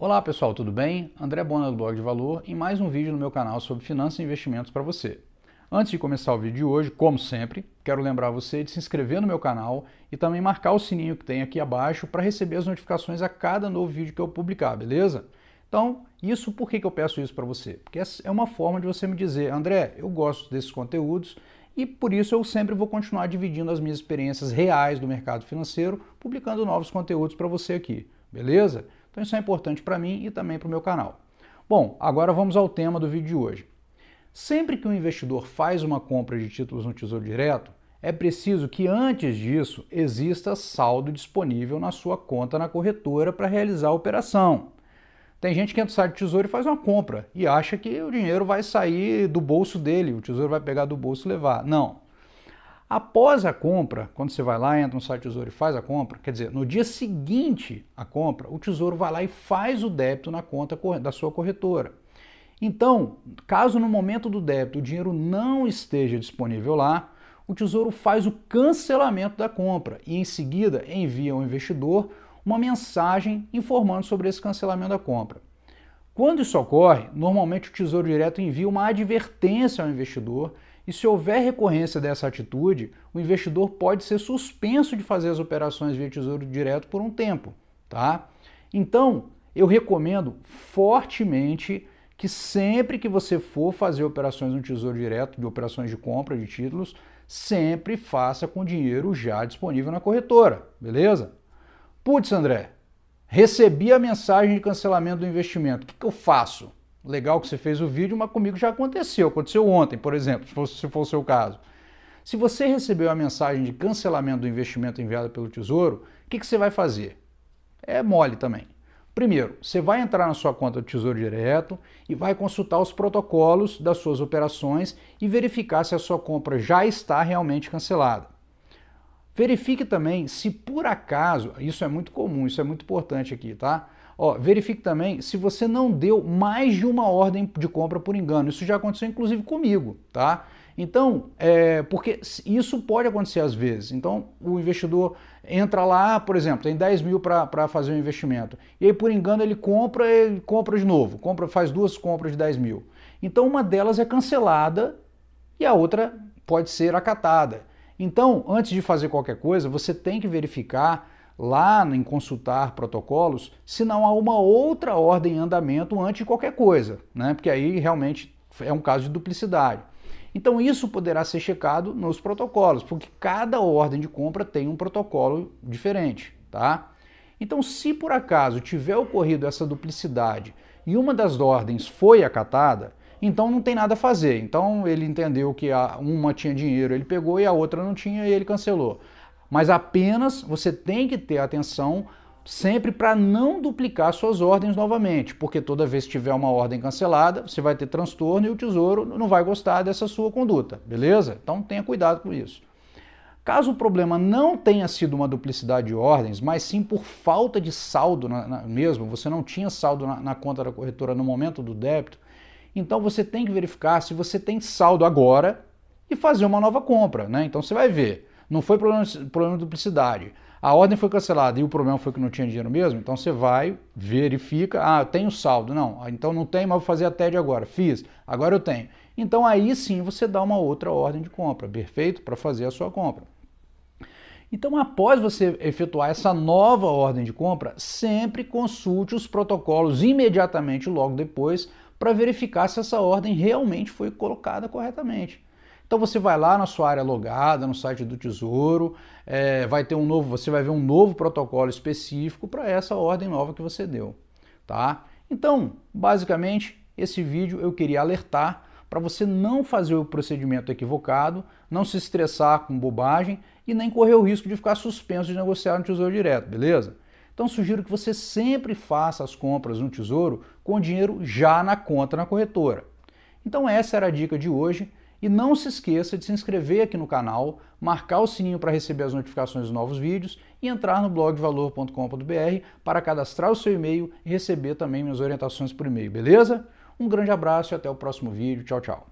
Olá pessoal, tudo bem? André Bona do Blog de Valor em mais um vídeo no meu canal sobre finanças e investimentos para você. Antes de começar o vídeo de hoje, como sempre, quero lembrar você de se inscrever no meu canal e também marcar o sininho que tem aqui abaixo para receber as notificações a cada novo vídeo que eu publicar, beleza? Então, isso por que, que eu peço isso para você? Porque essa é uma forma de você me dizer, André, eu gosto desses conteúdos e por isso eu sempre vou continuar dividindo as minhas experiências reais do mercado financeiro, publicando novos conteúdos para você aqui, beleza? Então isso é importante para mim e também para o meu canal. Bom, agora vamos ao tema do vídeo de hoje. Sempre que um investidor faz uma compra de títulos no Tesouro Direto, é preciso que antes disso exista saldo disponível na sua conta na corretora para realizar a operação. Tem gente que entra no site do Tesouro e faz uma compra e acha que o dinheiro vai sair do bolso dele, o Tesouro vai pegar do bolso e levar. Não. Após a compra, quando você vai lá, entra no site do Tesouro e faz a compra, quer dizer, no dia seguinte à compra, o Tesouro vai lá e faz o débito na conta da sua corretora. Então, caso no momento do débito o dinheiro não esteja disponível lá, o Tesouro faz o cancelamento da compra e, em seguida, envia ao investidor uma mensagem informando sobre esse cancelamento da compra. Quando isso ocorre, normalmente o Tesouro Direto envia uma advertência ao investidor e, se houver recorrência dessa atitude, o investidor pode ser suspenso de fazer as operações via Tesouro Direto por um tempo, tá? Então, eu recomendo fortemente que sempre que você for fazer operações no Tesouro Direto, de operações de compra de títulos, sempre faça com dinheiro já disponível na corretora, beleza? Putz, André, recebi a mensagem de cancelamento do investimento. O que, que eu faço? Legal que você fez o vídeo, mas comigo já aconteceu. Aconteceu ontem, por exemplo, se for, se for o seu caso. Se você recebeu a mensagem de cancelamento do investimento enviada pelo Tesouro, o que, que você vai fazer? É mole também. Primeiro, você vai entrar na sua conta do Tesouro Direto e vai consultar os protocolos das suas operações e verificar se a sua compra já está realmente cancelada. Verifique também se por acaso, isso é muito comum, isso é muito importante aqui, tá? Ó, verifique também se você não deu mais de uma ordem de compra por engano. Isso já aconteceu inclusive comigo, tá? Então, é, porque isso pode acontecer às vezes. Então, o investidor entra lá, por exemplo, tem 10 mil para fazer um investimento. E aí, por engano, ele compra e compra de novo, compra, faz duas compras de 10 mil. Então, uma delas é cancelada e a outra pode ser acatada. Então, antes de fazer qualquer coisa, você tem que verificar lá em consultar protocolos se não há uma outra ordem em andamento antes de qualquer coisa, né? Porque aí realmente é um caso de duplicidade. Então, isso poderá ser checado nos protocolos, porque cada ordem de compra tem um protocolo diferente, tá? Então, se por acaso tiver ocorrido essa duplicidade e uma das ordens foi acatada, então não tem nada a fazer. Então ele entendeu que uma tinha dinheiro, ele pegou e a outra não tinha e ele cancelou. Mas apenas você tem que ter atenção sempre para não duplicar suas ordens novamente, porque toda vez que tiver uma ordem cancelada, você vai ter transtorno e o tesouro não vai gostar dessa sua conduta, beleza? Então tenha cuidado com isso. Caso o problema não tenha sido uma duplicidade de ordens, mas sim por falta de saldo na, na, mesmo, você não tinha saldo na, na conta da corretora no momento do débito, então você tem que verificar se você tem saldo agora e fazer uma nova compra, né? Então você vai ver. Não foi problema, problema de duplicidade. A ordem foi cancelada e o problema foi que não tinha dinheiro mesmo. Então você vai, verifica. Ah, eu tenho saldo. Não, ah, então não tem, mas vou fazer até de agora. Fiz, agora eu tenho. Então aí sim você dá uma outra ordem de compra, perfeito? Para fazer a sua compra. Então, após você efetuar essa nova ordem de compra, sempre consulte os protocolos imediatamente logo depois para verificar se essa ordem realmente foi colocada corretamente. Então você vai lá na sua área logada, no site do Tesouro, é, vai ter um novo, você vai ver um novo protocolo específico para essa ordem nova que você deu, tá? Então, basicamente, esse vídeo eu queria alertar para você não fazer o procedimento equivocado, não se estressar com bobagem e nem correr o risco de ficar suspenso de negociar no Tesouro Direto, beleza? Então sugiro que você sempre faça as compras no Tesouro com dinheiro já na conta na corretora. Então essa era a dica de hoje e não se esqueça de se inscrever aqui no canal, marcar o sininho para receber as notificações dos novos vídeos e entrar no blog valor.com.br para cadastrar o seu e-mail e receber também minhas orientações por e-mail, beleza? Um grande abraço e até o próximo vídeo. Tchau, tchau.